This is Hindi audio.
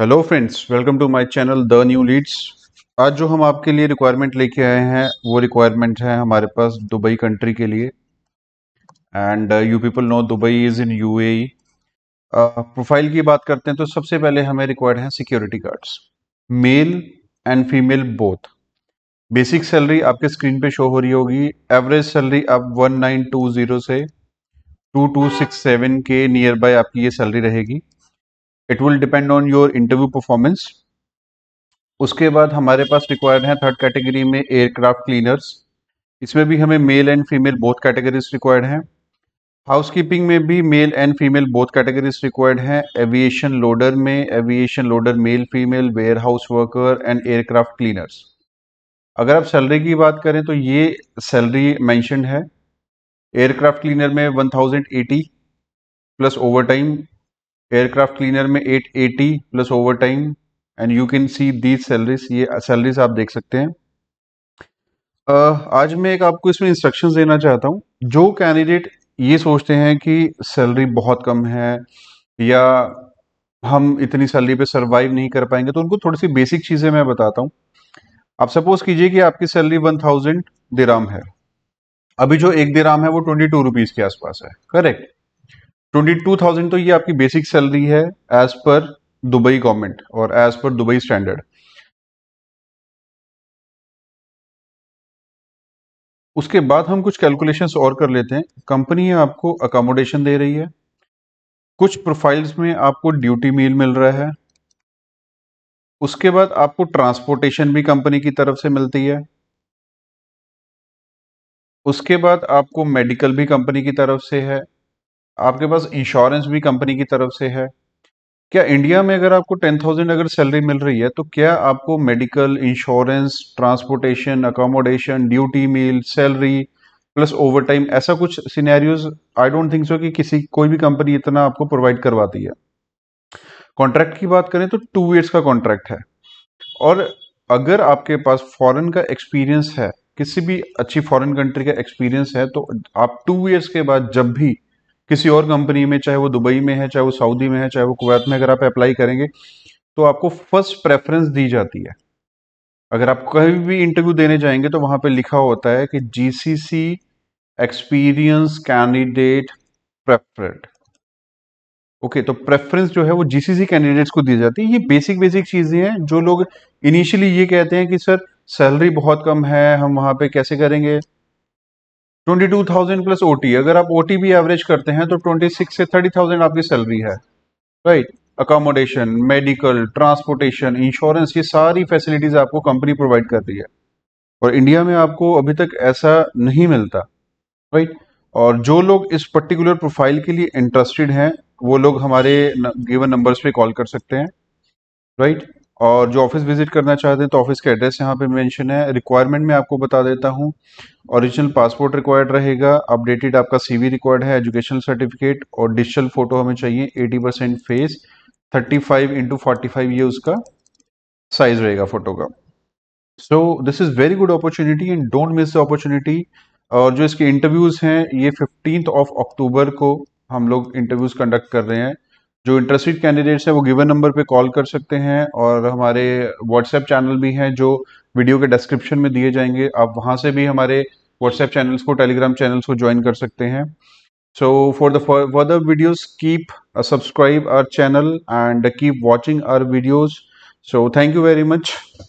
hello friends welcome to my channel the new leads आज जो हम आपके लिए रिक्वायरमेंट लेके आए हैं वो रिक्वायरमेंट है हमारे पास दुबई कंट्री के लिए and you people know Dubai is in UAE profile की बात करते हैं तो सबसे पहले हमें रिक्वायर्ड हैं security guards male and female both basic salary आपके स्क्रीन पे शो हो रही होगी एवरेज सैलरी आप 1920 से 2267 के नियर बाय आपकी ये सैलरी रहेगी it will depend on your interview performance उसके बाद हमारे पास रिक्वायर्ड है थर्ड कैटेगरी में एयरक्राफ्ट क्लीनर्स इसमें भी हमें male and female both categories required हैं हाउस कीपिंग में भी male and female both categories required हैं एविएशन लोडर में aviation loader male female warehouse worker and aircraft cleaners अगर आप सैलरी की बात करें तो ये सैलरी मैंशनड है एयरक्राफ्ट क्लीनर में one plus overtime aircraft cleaner में eight eighty plus overtime and you can see these salaries ये सैलरीज आप देख सकते हैं uh, आज मैं एक आपको इसमें इंस्ट्रक्शंस देना चाहता हूँ जो कैंडिडेट ये सोचते हैं कि सैलरी बहुत कम है या हम इतनी सैलरी पे सरवाइव नहीं कर पाएंगे तो उनको थोड़ी सी बेसिक चीज़ें मैं बताता हूँ आप सपोज कीजिए कि आपकी सैलरी वन थाउजेंड दिराम है अभी जो एक दिराम है वो ट्वेंटी टू रुपीज़ के आसपास है करेक्ट ट्वेंटी टू थाउजेंड तो ये आपकी बेसिक सैलरी है एज पर दुबई गवर्नमेंट और एज पर दुबई स्टैंडर्ड उसके बाद हम कुछ कैलकुलेशंस और कर लेते हैं कंपनी आपको अकोमोडेशन दे रही है कुछ प्रोफाइल्स में आपको ड्यूटी मील मिल रहा है उसके बाद आपको ट्रांसपोर्टेशन भी कंपनी की तरफ से मिलती है उसके बाद आपको मेडिकल भी कंपनी की तरफ से है आपके पास इंश्योरेंस भी कंपनी की तरफ से है क्या इंडिया में अगर आपको टेन थाउजेंड अगर सैलरी मिल रही है तो क्या आपको medical insurance transportation accommodation duty meal salary plus overtime ऐसा कुछ scenarios I don't think so कि किसी कोई भी कंपनी इतना आपको प्रोवाइड करवाती है कॉन्ट्रैक्ट की बात करें तो टू ईयर्स का कॉन्ट्रैक्ट है और अगर आपके पास फॉरेन का एक्सपीरियंस है किसी भी अच्छी फॉरेन कंट्री का एक्सपीरियंस है तो आप टू ईयर्स के बाद जब भी किसी और कंपनी में चाहे वो दुबई में है चाहे वो सऊदी में है चाहे वो कुवैत में अगर आप अप्लाई करेंगे तो आपको फर्स्ट प्रेफरेंस दी जाती है अगर आप कहीं भी इंटरव्यू देने जाएंगे तो वहां पे लिखा होता है कि GCC experience candidate preferred okay तो प्रेफरेंस जो है वो जीसीसी कैंडिडेट्स को दी जाती है ये बेसिक बेसिक चीजें हैं जो लोग इनिशियली ये कहते हैं कि सर सैलरी बहुत कम है हम वहां पे कैसे करेंगे twenty two thousand plus O T अगर आप ओ टी भी एवरेज करते हैं तो ट्वेंटी सिक्स से थर्टी थाउजेंड आपकी सैलरी है right accommodation medical transportation insurance ये सारी फैसिलिटीज आपको कंपनी प्रोवाइड कर रही है और इंडिया में आपको अभी तक ऐसा नहीं मिलता राइट और जो लोग इस पर्टिकुलर प्रोफाइल के लिए इंटरेस्टेड हैं वो लोग हमारे गिवन नंबर्स पे कॉल कर सकते हैं राइट और जो ऑफिस विजिट करना चाहते हैं तो ऑफिस का एड्रेस यहाँ पे मेंशन है रिक्वायरमेंट में आपको बता देता हूँ ओरिजिनल पासपोर्ट रिक्वायर्ड रहेगा अपडेटेड आपका सीवी रिक्वायर्ड है एजुकेशनल सर्टिफिकेट और डिजिटल फोटो हमें चाहिए 80 percent face 35 five into forty ये उसका साइज रहेगा फोटो का so this is very good opportunity and don't miss the opportunity और जो इसके इंटरव्यूज़ हैं ये फिफ्टींथ ऑफ अक्टूबर को हम लोग इंटरव्यूज़ कंडक्ट कर रहे हैं जो इंटरेस्टेड कैंडिडेट्स हैं वो गिवन नंबर पे कॉल कर सकते हैं और हमारे व्हाट्सएप चैनल भी हैं जो वीडियो के डिस्क्रिप्शन में दिए जाएंगे आप वहाँ से भी हमारे व्हाट्सएप चैनल्स को टेलीग्राम चैनल्स को ज्वाइन कर सकते हैं so for the further videos keep subscribe our channel and keep watching our videos so thank you very much